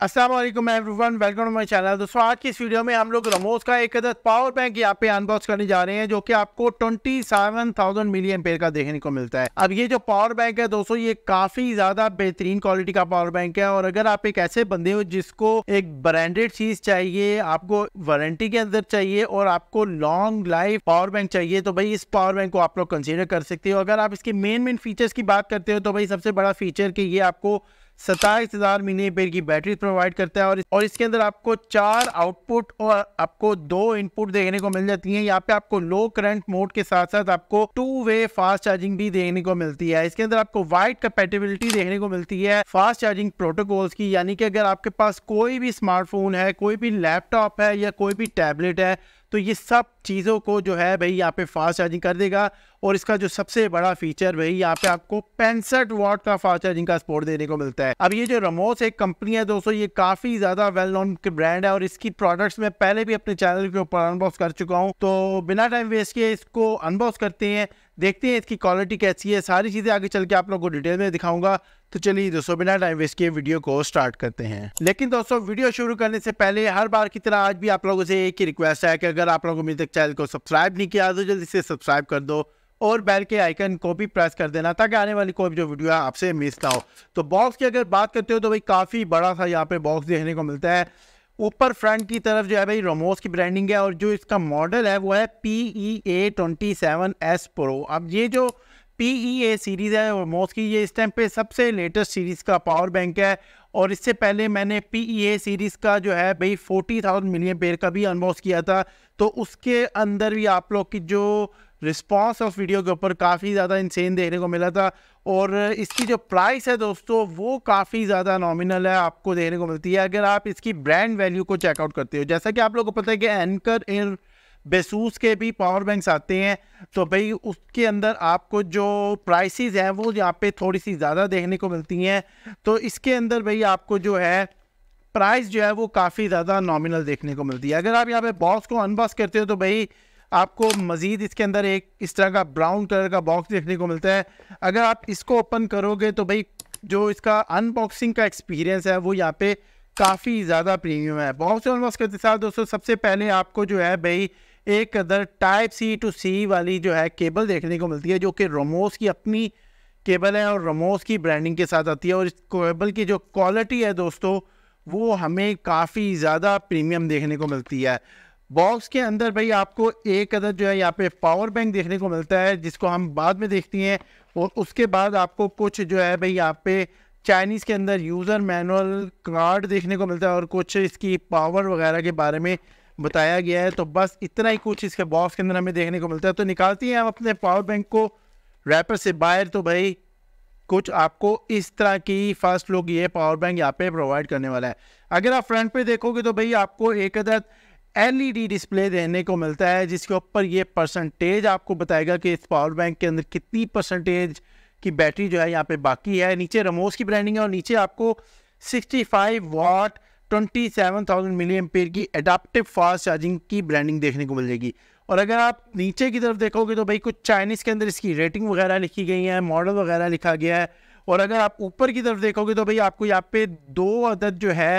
Aslam everyone welcome to my channel दोस्तों आज की इस वीडियो में हम लोग रमोज का एक अदर पावर बैंक यहाँ पे अनबॉक्स करने जा रहे हैं जो कि आपको 27,000 सेवन मिलियन पेयर का देखने को मिलता है अब ये जो पावर बैंक है दोस्तों ये काफी ज्यादा बेहतरीन क्वालिटी का पावर बैंक है और अगर आप एक ऐसे बंदे हो जिसको एक ब्रांडेड चीज चाहिए आपको वारंटी के अंदर चाहिए और आपको लॉन्ग लाइफ पावर बैंक चाहिए तो भाई इस पावर बैंक को आप लोग कंसिडर कर सकते हो अगर आप इसके मेन मेन फीचर्स की बात करते हो तो भाई सबसे बड़ा फीचर की ये आपको सत्ताईस हज़ार मिनी एम्पेयर की बैटरी प्रोवाइड करता है और और इसके अंदर आपको चार आउटपुट और आपको दो इनपुट देखने को मिल जाती है यहाँ पे आपको लो करंट मोड के साथ साथ आपको टू वे फास्ट चार्जिंग भी देखने को मिलती है इसके अंदर आपको वाइड कैपेटेबिलिटी देखने को मिलती है फास्ट चार्जिंग प्रोटोकॉल्स की यानी कि अगर आपके पास कोई भी स्मार्टफोन है कोई भी लैपटॉप है या कोई भी टैबलेट है तो ये सब चीज़ों को जो है भाई यहाँ पे फास्ट चार्जिंग कर देगा और इसका जो सबसे बड़ा फीचर भाई यहाँ पे आपको पैंसठ वाट का फास्ट चार्जिंग का सपोर्ट देने को मिलता है अब ये जो रमोस एक कंपनी है दोस्तों ये काफ़ी ज़्यादा वेल नोन ब्रांड है और इसकी प्रोडक्ट्स मैं पहले भी अपने चैनल के ऊपर अनबॉक्स कर चुका हूँ तो बिना टाइम वेस्ट किए इसको अनबॉक्स करते हैं देखते हैं इसकी क्वालिटी कैसी है सारी चीज़ें आगे चल के आप लोगों को डिटेल में दिखाऊंगा तो चलिए दोस्तों बिना टाइम वेस्ट किए वीडियो को स्टार्ट करते हैं लेकिन दोस्तों वीडियो शुरू करने से पहले हर बार की तरह आज भी आप लोगों से एक ही रिक्वेस्ट है कि अगर आप लोगों को मेरे तक चैनल को सब्सक्राइब नहीं किया तो जल्दी से सब्सक्राइब कर दो और बैल के आइकन को भी प्रेस कर देना ताकि आने वाली कोई जो वीडियो है आपसे मिस ना हो तो बॉक्स की अगर बात करते हो तो भाई काफ़ी बड़ा सा यहाँ पे बॉक्स देखने को मिलता है ऊपर फ्रंट की तरफ जो है भाई रोमोस की ब्रांडिंग है और जो इसका मॉडल है वो है P E A twenty seven S pro अब ये जो पी ई ए सीरीज़ है रोमोस की ये इस टाइम पे सबसे लेटेस्ट सीरीज़ का पावर बैंक है और इससे पहले मैंने पी ई ए सीरीज़ का जो है भाई फोर्टी थाउजेंड मिलियन पेयर का भी अनबॉक्स किया था तो उसके अंदर भी आप लोग की जो रिस्पॉन्स ऑफ वीडियो के ऊपर काफ़ी ज़्यादा इंसेन देखने को मिला था और इसकी जो प्राइस है दोस्तों वो काफ़ी ज़्यादा नॉमिनल है आपको देखने को मिलती है अगर आप इसकी ब्रांड वैल्यू को चेकआउट करते हो जैसा कि आप लोगों को पता है कि एंकर इन बेसूस के भी पावर बैंक्स आते हैं तो भाई उसके अंदर आपको जो प्राइसेस हैं वो यहाँ पे थोड़ी सी ज़्यादा देखने को मिलती हैं तो इसके अंदर भाई आपको जो है प्राइस जो है वो काफ़ी ज़्यादा नॉमिनल देखने को मिलती है अगर आप यहाँ पे बॉस को अनबॉस करते हो तो भाई आपको मज़ीद इसके अंदर एक इस तरह का ब्राउन कलर का बॉक्स देखने को मिलता है अगर आप इसको ओपन करोगे तो भाई जो इसका अनबॉक्सिंग का एक्सपीरियंस है वो यहाँ पे काफ़ी ज़्यादा प्रीमियम है बहुत से ऑलमोस्ट के साथ दोस्तों सबसे पहले आपको जो है भाई एक other type C to C वाली जो है केबल देखने को मिलती है जो कि रोमोस की अपनी केबल है और रोमोस की ब्रांडिंग के साथ आती है और इस केबल की जो क्वालिटी है दोस्तों वो हमें काफ़ी ज़्यादा प्रीमियम देखने को मिलती है बॉक्स के अंदर भाई आपको एक अदर जो है यहाँ पे पावर बैंक देखने को मिलता है जिसको हम बाद में देखते हैं और उसके बाद आपको कुछ जो है भाई यहाँ पे चाइनीज़ के अंदर यूज़र मैनुअल कार्ड देखने को मिलता है और कुछ इसकी पावर वगैरह के बारे में बताया गया है तो बस इतना ही कुछ इसके बॉक्स के अंदर हमें देखने को मिलता है तो निकालती हैं हम अपने पावर बैंक को रैपर से बाहर तो भाई कुछ आपको इस तरह की फर्स्ट लुक ये पावर बैंक यहाँ पे प्रोवाइड करने वाला है अगर आप फ्रंट पे देखोगे तो भाई आपको एक अदर एलईडी डिस्प्ले देने को मिलता है जिसके ऊपर ये परसेंटेज आपको बताएगा कि इस पावर बैंक के अंदर कितनी परसेंटेज की बैटरी जो है यहाँ पे बाकी है नीचे रमोस की ब्रांडिंग है और नीचे आपको 65 सेवन थाउजेंड मिली एम्पेयर की अडाप्टिव फास्ट चार्जिंग की ब्रांडिंग देखने को मिल जाएगी और अगर आप नीचे की तरफ देखोगे तो भाई कुछ चाइनीज़ के अंदर इसकी रेटिंग वगैरह लिखी गई है मॉडल वगैरह लिखा गया है और अगर आप ऊपर की तरफ देखोगे तो भाई आपको यहाँ पे दो अदद जो है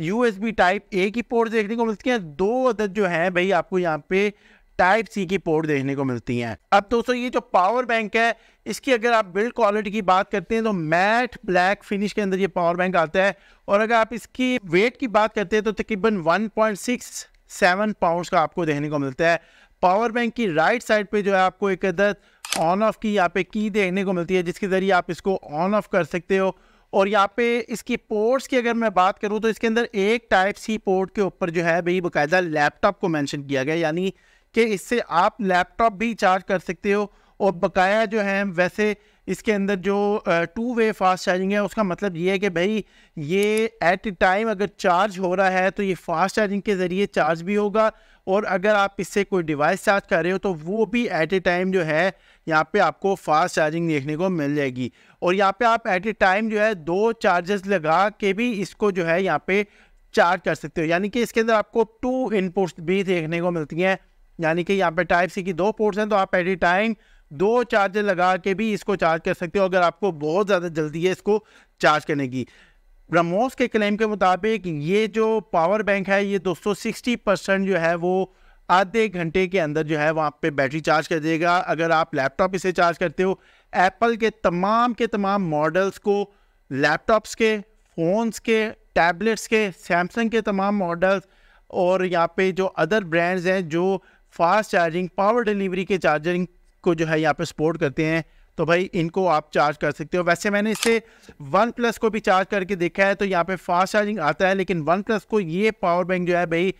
यूएसबी टाइप ए की पोर्ट देखने को मिलती है दो अदद जो है भाई आपको यहाँ पे टाइप सी की पोर्ट देखने को मिलती हैं अब दोस्तों ये जो पावर बैंक है इसकी अगर आप बिल्ड क्वालिटी की बात करते हैं तो मैट ब्लैक फिनिश के अंदर ये पावर बैंक आता है और अगर आप इसकी वेट की बात करते हैं तो तकरीबन 1.67 पाउंड्स का आपको देखने को मिलता है पावर बैंक की राइट साइड पे जो है आपको एक अदद ऑन ऑफ की यहाँ पे की देखने को मिलती है जिसके ज़रिए आप इसको ऑन ऑफ कर सकते हो और यहाँ पे इसकी पोर्ट्स की अगर मैं बात करूँ तो इसके अंदर एक टाइप सी पोर्ट के ऊपर जो है भाई बाकायदा लैपटॉप को मेंशन किया गया यानी कि इससे आप लैपटॉप भी चार्ज कर सकते हो और बकाया जो है वैसे इसके अंदर जो टू वे फास्ट चार्जिंग है उसका मतलब ये है कि भाई ये एट ए टाइम अगर चार्ज हो रहा है तो ये फास्ट चार्जिंग के ज़रिए चार्ज भी होगा और अगर आप इससे कोई डिवाइस चार्ज कर रहे हो तो वो भी एट ए टाइम जो है यहाँ पे आपको फास्ट चार्जिंग देखने को मिल जाएगी और यहाँ पे आप एट ए टाइम जो है दो चार्जर्स लगा के भी इसको जो है यहाँ पे चार्ज कर सकते हो यानी कि इसके अंदर आपको टू इनपुट्स भी देखने को मिलती हैं यानी कि यहाँ पे टाइप सी की दो पोर्ट्स हैं तो आप एट ए टाइम दो चार्जर लगा के भी इसको चार्ज कर सकते हो अगर आपको बहुत ज़्यादा जल्दी है इसको चार्ज करने की ब्रह्मोस के क्लेम के मुताबिक ये जो पावर बैंक है ये सिक्सटी परसेंट जो है वो आधे घंटे के अंदर जो है वहाँ पे बैटरी चार्ज कर देगा अगर आप लैपटॉप इसे चार्ज करते हो एप्पल के तमाम के तमाम मॉडल्स को लैपटॉप्स के फ़ोन्स के टैबलेट्स के सैमसंग के तमाम मॉडल्स और यहाँ पे जो अदर ब्रांड्स हैं जो फास्ट चार्जिंग पावर डिलीवरी के चार्जिंग को जो है यहाँ पे सपोर्ट करते हैं तो भाई इनको आप चार्ज कर सकते हो वैसे मैंने इससे वन प्लस को भी चार्ज करके देखा है तो यहाँ पे फास्ट चार्जिंग आता है लेकिन वन प्लस को ये पावर बैंक जो है भाई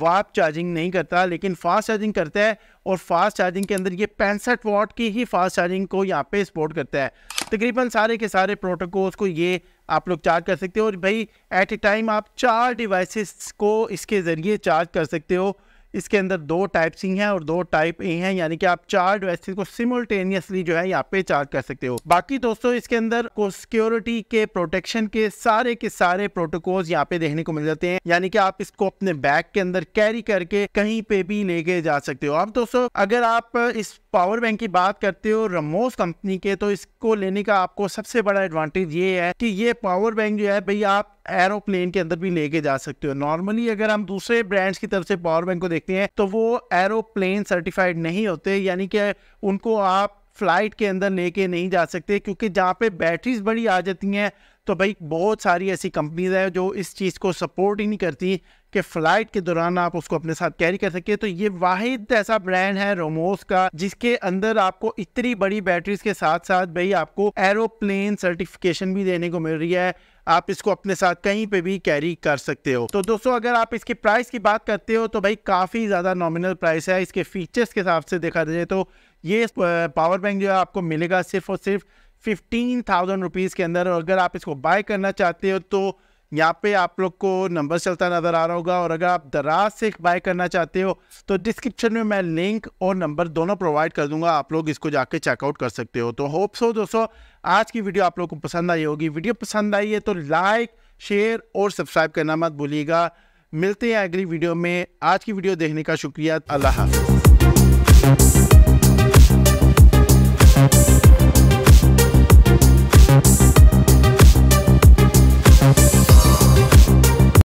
वाप चार्जिंग नहीं करता लेकिन फास्ट चार्जिंग करता है और फास्ट चार्जिंग के अंदर ये पैंसठ वाट की ही फास्ट चार्जिंग को यहाँ पे सपोर्ट करता है तकरीबन सारे के सारे प्रोटोकॉल्स को ये आप लोग चार्ज कर सकते हो और भाई एट ए टाइम आप चार डिवाइसेस को इसके ज़रिए चार्ज कर सकते हो इसके अंदर दो टाइप सी हैं और दो टाइप ए हैं यानी कि आप चार डिवाइसेस को सिमुलटेनियसली जो है यहाँ पे चार्ज कर सकते हो बाकी दोस्तों इसके अंदर को सिक्योरिटी के प्रोटेक्शन के सारे के सारे प्रोटोकॉल्स यहाँ पे देखने को मिल जाते हैं यानी कि आप इसको अपने बैग के अंदर कैरी करके कहीं पे भी लेके जा सकते हो अब दोस्तों अगर आप इस पावर बैंक की बात करते हो रमोस कंपनी के तो इसको लेने का आपको सबसे बड़ा एडवांटेज ये है कि ये पावर बैंक जो है भाई आप एरोप्लेन के अंदर भी लेके जा सकते हो नॉर्मली अगर हम दूसरे ब्रांड्स की तरफ से पावर बैंक को देखते हैं तो वो एरोप्लेन सर्टिफाइड नहीं होते यानी कि उनको आप फ्लाइट के अंदर लेके नहीं जा सकते क्योंकि जहाँ पे बैटरीज बड़ी आ जाती हैं तो भाई बहुत सारी ऐसी कंपनीज हैं जो इस चीज़ को सपोर्ट ही नहीं करती कि फ्लाइट के दौरान आप उसको अपने साथ कैरी कर सके तो ये वाहिद ऐसा ब्रांड है रोमोस का जिसके अंदर आपको इतनी बड़ी बैटरीज के साथ साथ भाई आपको एरोप्लेन सर्टिफिकेशन भी देने को मिल रही है आप इसको अपने साथ कहीं पे भी कैरी कर सकते हो तो दोस्तों अगर आप इसके प्राइस की बात करते हो तो भाई काफ़ी ज़्यादा नॉमिनल प्राइस है इसके फीचर्स के हिसाब से देखा जाए तो ये पावर बैंक जो है आपको मिलेगा सिर्फ और सिर्फ फिफ्टीन थाउजेंड रुपीज़ के अंदर और अगर आप इसको बाय करना चाहते हो तो यहाँ पे आप लोग को नंबर चलता नज़र आ रहा होगा और अगर आप दराज से बाय करना चाहते हो तो डिस्क्रिप्शन में मैं लिंक और नंबर दोनों प्रोवाइड कर दूंगा आप लोग इसको जाके चेकआउट कर सकते हो तो होप सो दोस्तों आज की वीडियो आप लोग को पसंद आई होगी वीडियो पसंद आई है तो लाइक शेयर और सब्सक्राइब करना मत भूलिएगा मिलते हैं अगली वीडियो में आज की वीडियो देखने का शुक्रिया अल्लाह हाफिज़